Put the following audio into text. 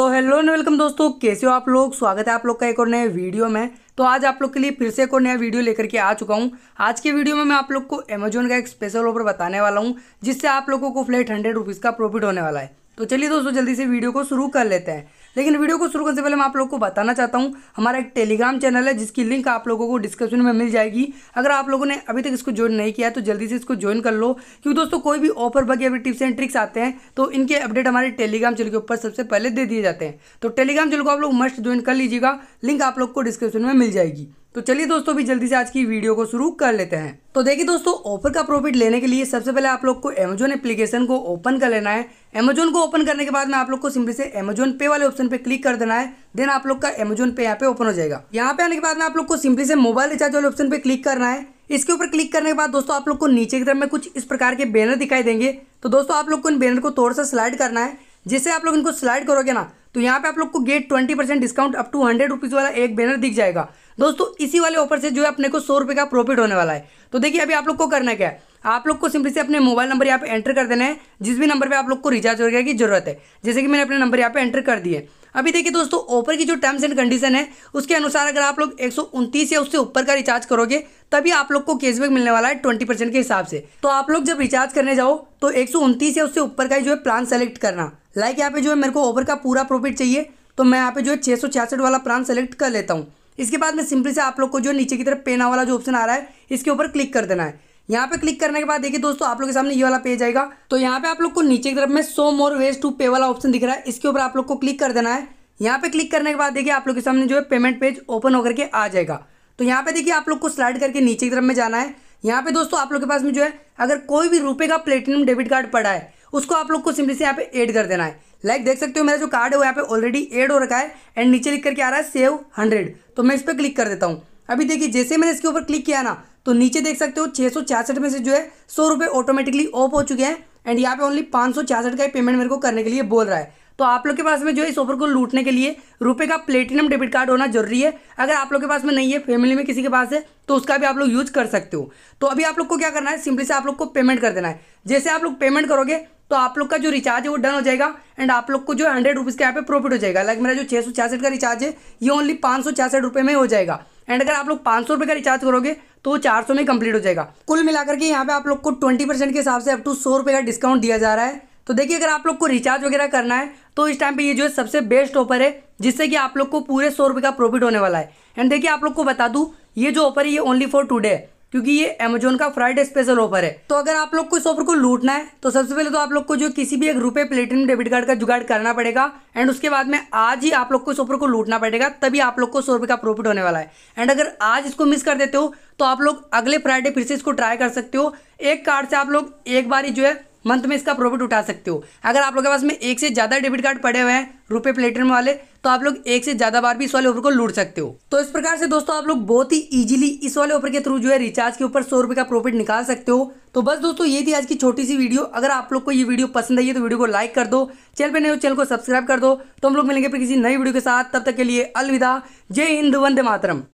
तो hello and welcome दोस्तों कैसे हो आप लोग स्वागत है आप लोग का एक और नए वीडियो में तो आज आप लोग के लिए फिर से एक और नया वीडियो लेकर के आ चुका हूँ आज के वीडियो में मैं आप लोग को अमेजोन का एक स्पेशल ऑफर बताने वाला हूँ जिससे आप लोगों को फ्लैट हंड्रेड रुपीज़ का प्रॉफिट होने वाला है तो चलिए दोस्तों जल्दी से वीडियो को शुरू कर लेते हैं लेकिन वीडियो को शुरू करने से पहले मैं आप लोग को बताना चाहता हूँ हमारा एक टेलीग्राम चैनल है जिसकी लिंक आप लोगों को डिस्क्रिप्शन में मिल जाएगी अगर आप लोगों ने अभी तक इसको ज्वाइन नहीं किया तो जल्दी से इसको ज्वाइन कर लो क्योंकि दोस्तों कोई भी ऑफर अभी टिप्स एंड ट्रिक्स आते हैं तो इनके अपडेट हमारे टेलीग्राम चैनल के ऊपर सबसे पहले दे दिए जाते हैं तो टेलीग्राम चैनल को आप लोग मस्ट ज्वाइन कर लीजिएगा लिंक आप लोग को डिस्क्रिप्शन में मिल जाएगी तो चलिए दोस्तों भी जल्दी से आज की वीडियो को शुरू कर लेते हैं तो देखिए दोस्तों ऑफर का प्रॉफिट लेने के लिए सबसे पहले आप लोग को अमेजोन एप्लीकेशन को ओपन कर लेना है अमेजोन को ओपन करने के बाद में आप लोग को सिंपली से अमेजोन पे वाले ऑप्शन पे क्लिक कर देना है देन आप लोग का अमेजोन पे यहाँ पे ओपन हो जाएगा यहाँ पे आने के बाद में आप लोग को सिंपली से मोबाइल रिचार्ज वाले ऑप्शन पे क्लिक करना है इसके ऊपर क्लिक करने के बाद दोस्तों आप लोग को नीचे की तरफ में कुछ इस प्रकार के बैनर दिखाई देंगे तो दोस्तों आप लोग को इन बैनर को थोड़ा सा स्लाइड करना है जिससे आप लोग इनको स्लाइड करोगे ना तो यहाँ पे आप लोग को get twenty percent discount up to hundred rupees वाला एक बैनर दिख जाएगा दोस्तों इसी वाले ऑफर से जो है अपने को सौ रुपये का प्रॉफिट होने वाला है तो देखिए अभी आप लोग को करना क्या है आप लोग को सिंपली से अपने मोबाइल नंबर यहाँ पे एंटर कर देना है जिस भी नंबर पे आप लोग को रिचार्ज वगैरह की जरूरत है जैसे कि मैंने अपने नंबर यहाँ पे एंटर कर दिए अभी देखिए दोस्तों ऑफर की जो टर्म्स एंड कंडीशन है उसके अनुसार अगर आप लोग एक या उससे ऊपर का रिचार्ज करोगे तभी आप लोग को कैशबैक मिलने वाला है ट्वेंटी परसेंट के हिसाब से तो आप लोग जब रिचार्ज करने जाओ तो एक या उससे ऊपर का जो है प्लान सेलेक्ट करना लाइक यहाँ पे जो है मेरे को ऑफर का पूरा प्रॉफिट चाहिए तो मैं यहाँ पे जो है छः वाला प्लान सेलेक्ट कर लेता हूँ इसके बाद में सिंपली से आप लोग को जो नीचे की तरफ पेना वाला जो ऑप्शन आ रहा है इसके ऊपर क्लिक कर देना है यहाँ पे क्लिक करने के बाद देखिए दोस्तों आप लोग के सामने ये वाला पेज आएगा तो यहाँ पे आप लोग को नीचे की तरफ में सो मोर वेज टू पे वाला ऑप्शन दिख रहा है इसके ऊपर आप लोग को क्लिक कर देना है यहाँ पे क्लिक करने के बाद देखिए आप लोग के सामने जो है पेमेंट पेज ओपन होकर के आ जाएगा तो यहाँ पे देखिए आप लोग को स्लाइड करके नीचे की तरफ में जाना है यहाँ पे दोस्तों आप लोग के पास में जो है अगर कोई भी रुपए का प्लेटिनम डेबिट कार्ड पड़ा है उसको आप लोग को सिंपली से यहाँ पे ऐड कर देना है लाइक देख सकते हो मेरा जो कार्ड है वो यहाँ पे ऑलरेडी ऐड हो रखा है एंड नीचे लिख करके आ रहा है सेव हंड्रेड तो मैं इस पर क्लिक कर देता हूँ अभी देखिए जैसे मैंने इसके ऊपर क्लिक किया ना तो नीचे देख सकते हो छः में से जो है सौ रुपये ऑटोमेटिकली ऑफ हो चुके हैं एंड यहाँ पे ओनली पाँच का ही पेमेंट मेरे को करने के लिए बोल रहा है तो आप लोग के पास में जो है इस ऑफर को लूटने के लिए रुपए का प्लेटिनम डेबिट कार्ड होना जरूरी है अगर आप लोग के पास में नहीं है फैमिली में किसी के पास है तो उसका भी आप लोग यूज कर सकते हो तो अभी आप लोग को क्या करना है सिंपली से आप लोग को पेमेंट कर देना है जैसे आप लोग पेमेंट करोगे तो आप लोग का जो रिचार्ज है वो डन हो जाएगा एंड आप लोग को जो हंड्रेड रुपीज़ के यहाँ पे प्रॉफिट हो जाएगा लाइक मेरा जो छः सौ छियासठ का रिचार्ज है ये ओनली पाँच सौ छियासठ रुपये में हो जाएगा एंड अगर आप लोग पाँच सौ रुपये का रिचार्ज करोगे तो चार सौ में कंप्लीट हो जाएगा कुल मिलाकर के यहाँ पे आप लोग को ट्वेंटी परसेंट के हिसाब से अप टू सौ रुपये का डिस्काउंट दिया जा रहा है तो देखिए अगर आप लोग को रिचार्ज वगैरह करना है तो इस टाइम पे ये जो है सबसे बेस्ट ऑफर है जिससे कि आप लोग को पूरे सौ रुपये का प्रॉफिट होने वाला है एंड देखिए आप लोग को बता दूँ ये जो ऑफर है ये ओनली फॉर टूडे है क्योंकि ये अमेजोन का फ्राइडे स्पेशल ऑफर है तो अगर आप लोग को इस ऑफर को लूटना है तो सबसे पहले तो आप लोग को जो किसी भी एक रुपए प्लेटिनम डेबिट कार्ड का जुगाड़ करना पड़ेगा एंड उसके बाद में आज ही आप लोग को इस ऑफर को लूटना पड़ेगा तभी आप लोग को सौ रुपए का प्रॉफिट होने वाला है एंड अगर आज इसको मिस कर देते हो तो आप लोग अगले फ्राइडे फिर से इसको ट्राई कर सकते हो एक कार्ड से आप लोग एक बार ही जो है मंथ में इसका प्रॉफिट उठा सकते हो अगर आप लोग के पास में एक से ज़्यादा डेबिट कार्ड पड़े हुए हैं रुपए प्लेटिनम वाले तो आप लोग एक से ज़्यादा बार भी इस वाले ऑफर को लूट सकते हो तो इस प्रकार से दोस्तों आप लोग बहुत ही इजीली इस वाले ऑफर के थ्रू जो है रिचार्ज के ऊपर सौ रुपए का प्रॉफिट निकाल सकते हो तो बस दोस्तों ये थी आज की छोटी सी वीडियो अगर आप लोग को ये वीडियो पसंद आई है तो वीडियो को लाइक कर दो चैनल पर नए हो चैनल को सब्सक्राइब कर दो तो हम लोग मिलेंगे फिर किसी नई वीडियो के साथ तब तक के लिए अलविदा जय हिंद वंदे मातरम